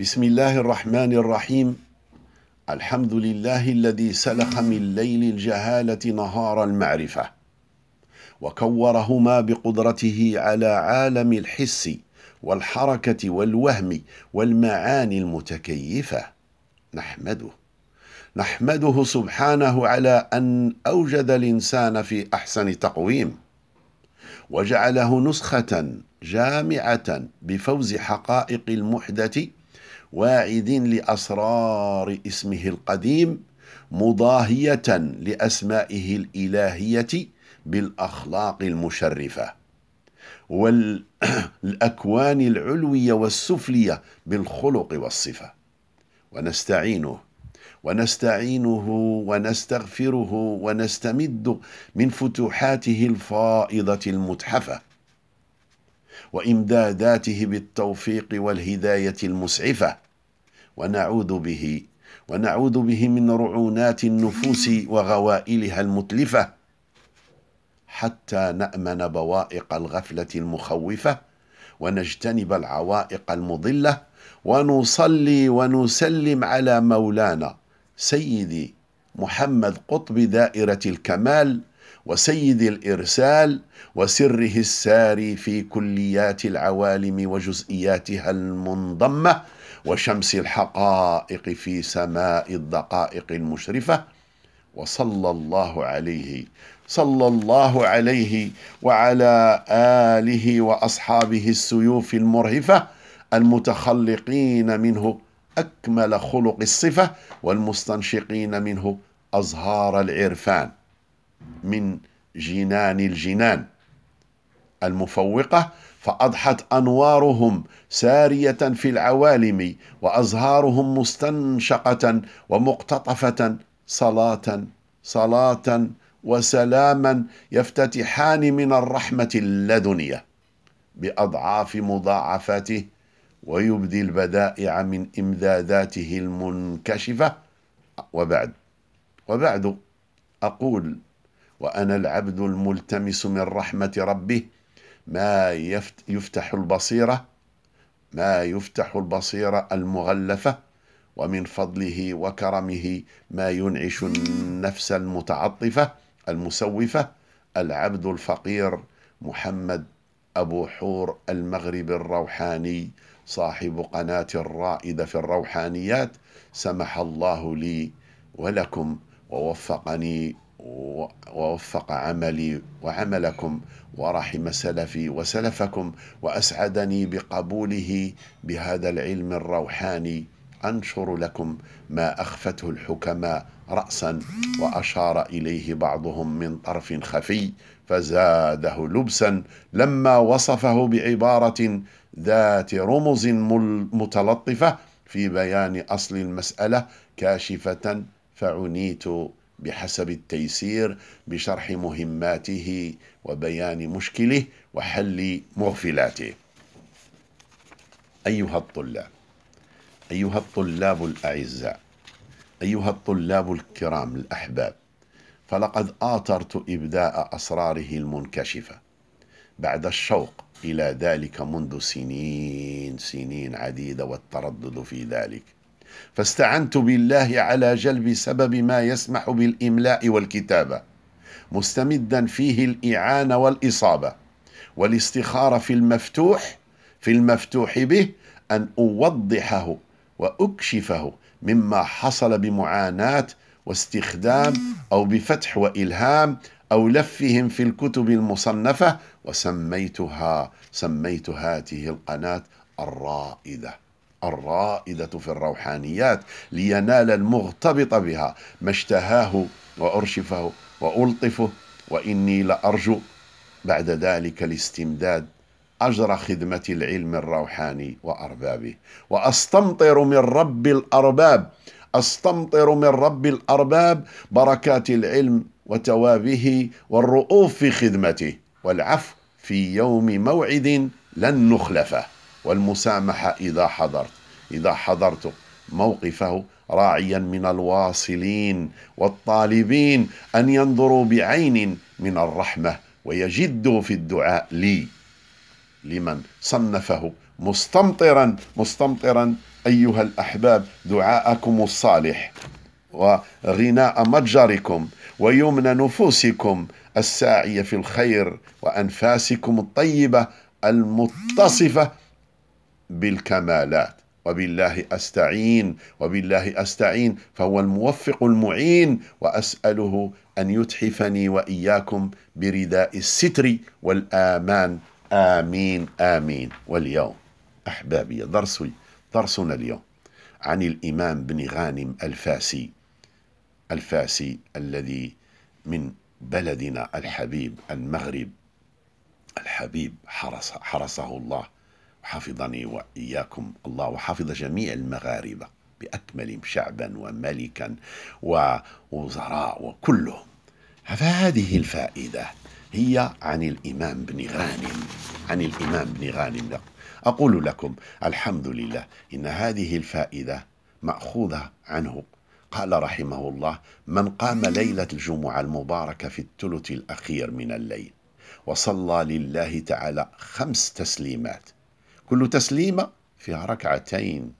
بسم الله الرحمن الرحيم الحمد لله الذي سلخ من ليل الجهالة نهار المعرفة وكورهما بقدرته على عالم الحس والحركة والوهم والمعاني المتكيفة نحمده نحمده سبحانه على أن أوجد الإنسان في أحسن تقويم وجعله نسخة جامعة بفوز حقائق المحدث واعد لأسرار اسمه القديم مضاهية لأسمائه الإلهية بالأخلاق المشرفة والأكوان العلوية والسفلية بالخلق والصفة ونستعينه ونستعينه ونستغفره ونستمد من فتوحاته الفائضة المتحفة وامداداته بالتوفيق والهدايه المسعفه ونعوذ به ونعوذ به من رعونات النفوس وغوائلها المتلفه حتى نامن بوائق الغفله المخوفه ونجتنب العوائق المضله ونصلي ونسلم على مولانا سيدي محمد قطب دائره الكمال وسيد الإرسال وسره الساري في كليات العوالم وجزئياتها المنضمة وشمس الحقائق في سماء الدقائق المشرفة وصلى الله عليه صلى الله عليه وعلى آله وأصحابه السيوف المرهفة المتخلقين منه أكمل خلق الصفة والمستنشقين منه أزهار العرفان من جنان الجنان المفوقة فأضحت أنوارهم سارية في العوالم وأزهارهم مستنشقة ومقتطفة صلاة صلاة وسلاما يفتتحان من الرحمة اللدنية بأضعاف مضاعفاته ويبدي البدائع من إمداداته المنكشفة وبعد وبعد أقول وأنا العبد الملتمس من رحمة ربه ما يفتح البصيرة ما يفتح البصيرة المغلفة ومن فضله وكرمه ما ينعش النفس المتعطفة المسوفة العبد الفقير محمد أبو حور المغرب الروحاني صاحب قناة الرائدة في الروحانيات سمح الله لي ولكم ووفقني ووفق عملي وعملكم ورحم سلفي وسلفكم واسعدني بقبوله بهذا العلم الروحاني انشر لكم ما اخفته الحكماء راسا واشار اليه بعضهم من طرف خفي فزاده لبسا لما وصفه بعباره ذات رمز متلطفه في بيان اصل المساله كاشفه فعنيت بحسب التيسير بشرح مهماته وبيان مشكله وحل مغفلاته أيها الطلاب أيها الطلاب الأعزاء أيها الطلاب الكرام الأحباب فلقد آثرت إبداء أسراره المنكشفة بعد الشوق إلى ذلك منذ سنين سنين عديدة والتردد في ذلك فاستعنت بالله على جلب سبب ما يسمح بالإملاء والكتابة مستمدا فيه الإعانة والإصابة والاستخارة في المفتوح في المفتوح به أن أوضحه وأكشفه مما حصل بمعاناة واستخدام أو بفتح وإلهام أو لفهم في الكتب المصنفة وسميتها سميت هذه القناة الرائدة الرائدة في الروحانيات لينال المغتبط بها ما اشتهاه وأرشفه وألطفه وإني لأرجو بعد ذلك الاستمداد أجر خدمة العلم الروحاني وأربابه وأستمطر من رب الأرباب أستمطر من رب الأرباب بركات العلم وتوابه والرؤوف في خدمته والعفو في يوم موعد لن نخلفه والمسامحة إذا حضرت إذا حضرت موقفه راعيا من الواصلين والطالبين أن ينظروا بعين من الرحمة ويجدوا في الدعاء لي لمن صنفه مستمطرا مستمطرا أيها الأحباب دعاءكم الصالح وغناء متجركم ويمن نفوسكم الساعية في الخير وأنفاسكم الطيبة المتصفة بالكمالات وبالله أستعين وبالله أستعين فهو الموفق المعين وأسأله أن يتحفني وإياكم برداء الستر والآمان آمين آمين واليوم أحبابي درسي درسنا اليوم عن الإمام بن غانم الفاسي الفاسي الذي من بلدنا الحبيب المغرب الحبيب حرس حرسه الله حفظني وإياكم الله وحفظ جميع المغاربة بأكملهم شعبا وملكا ووزراء وكلهم فهذه الفائدة هي عن الإمام بن غانم عن الإمام بن غانم أقول لكم الحمد لله إن هذه الفائدة مأخوذة عنه قال رحمه الله من قام ليلة الجمعة المباركة في الثلث الأخير من الليل وصلى لله تعالى خمس تسليمات كل تسليمة فيها ركعتين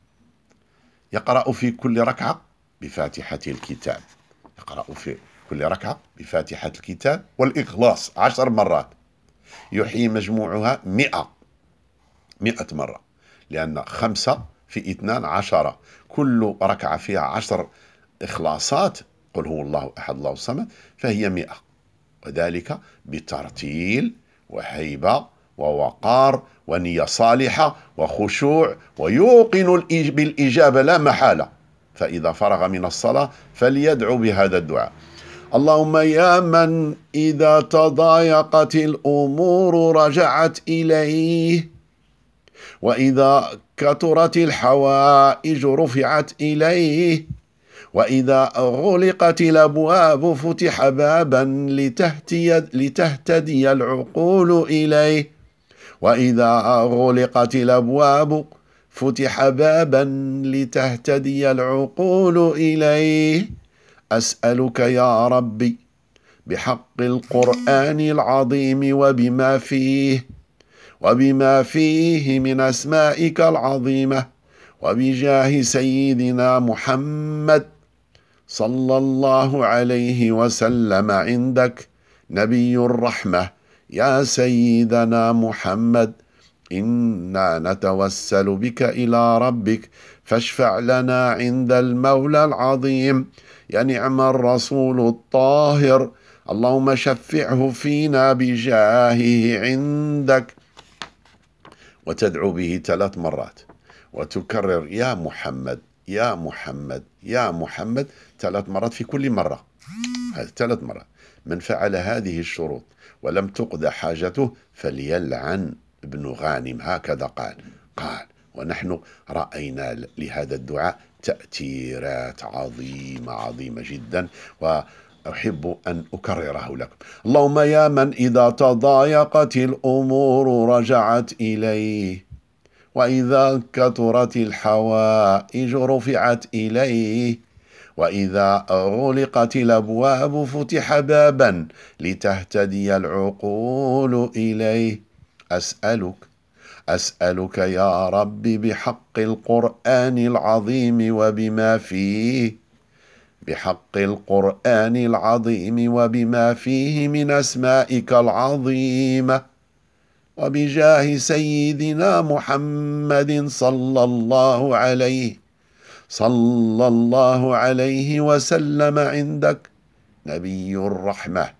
يقرأ في كل ركعة بفاتحة الكتاب يقرأ في كل ركعة بفاتحة الكتاب والإخلاص عشر مرات يحيي مجموعها مئة مئة مرة لأن خمسة في اثنان عشرة كل ركعة فيها عشر إخلاصات قل هو الله أحد الله الصمد فهي مئة وذلك بترتيل وهيبة ووقار ونية صالحة وخشوع ويوقن بالإجابة لا محالة فإذا فرغ من الصلاة فليدعو بهذا الدعاء اللهم يا من إذا تضايقت الأمور رجعت إليه وإذا كثرت الحوائج رفعت إليه وإذا غلقت الأبواب فتح بابا لتهتدي العقول إليه واذا غلقت الابواب فتح بابا لتهتدي العقول اليه اسالك يا ربي بحق القران العظيم وبما فيه وبما فيه من اسمائك العظيمه وبجاه سيدنا محمد صلى الله عليه وسلم عندك نبي الرحمه يا سيدنا محمد انا نتوسل بك الى ربك فاشفع لنا عند المولى العظيم يا نعم الرسول الطاهر اللهم شفعه فينا بجاهه عندك وتدعو به ثلاث مرات وتكرر يا محمد يا محمد يا محمد ثلاث مرات في كل مرة ثلاث مرات من فعل هذه الشروط ولم تقض حاجته فليلعن ابن غانم هكذا قال قال ونحن رأينا لهذا الدعاء تأثيرات عظيمة عظيمة جدا و أحب أن أكرره لكم اللهم يا من إذا تضايقت الأمور رجعت إليه وإذا كثرت الحوائج رفعت إليه وإذا أغلقت الأبواب فتح بابا لتهتدي العقول إليه أسألك أسألك يا رب بحق القرآن العظيم وبما فيه بحق القرآن العظيم وبما فيه من أسمائك العظيمة وبجاه سيدنا محمد صلى الله عليه صلى الله عليه وسلم عندك نبي الرحمه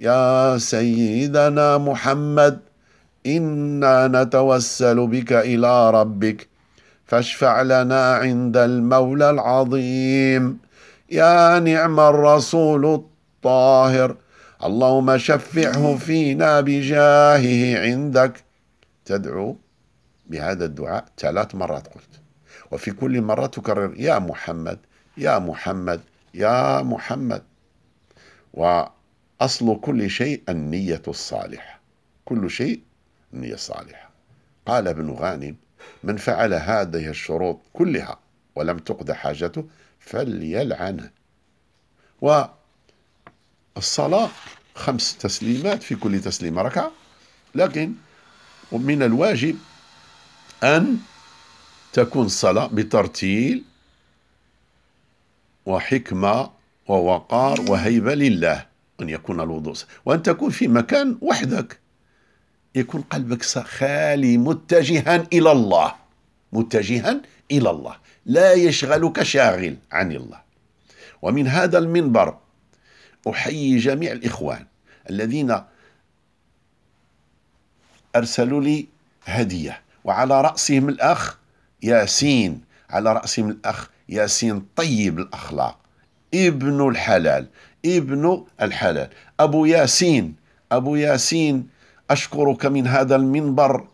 يا سيدنا محمد انا نتوسل بك الى ربك فاشفع لنا عند المولى العظيم يا نعم الرسول الطاهر اللهم شفعه فينا بجاهه عندك تدعو بهذا الدعاء ثلاث مرات قلت وفي كل مرة تكرر يا محمد يا محمد يا محمد وأصل كل شيء النية الصالحة كل شيء النية الصالحة قال ابن غانم من فعل هذه الشروط كلها ولم تقضى حاجته فليلعنه والصلاة خمس تسليمات في كل تسليمة ركعة لكن من الواجب أن تكون الصلاة بترتيل وحكمة ووقار وهيبة لله أن يكون الوضوء وأن تكون في مكان وحدك يكون قلبك خالي متجها إلى الله متجها إلى الله لا يشغلك شاغل عن الله ومن هذا المنبر أحيي جميع الإخوان الذين أرسلوا لي هدية وعلى رأسهم الأخ ياسين على رأسهم الأخ ياسين طيب الأخلاق ابن الحلال ابن الحلال أبو ياسين أبو ياسين أشكرك من هذا المنبر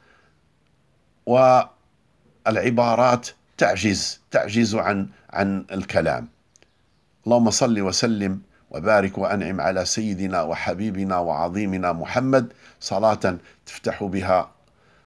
والعبارات تعجز تعجز عن عن الكلام اللهم صل وسلم وبارك وأنعم على سيدنا وحبيبنا وعظيمنا محمد صلاة تفتح بها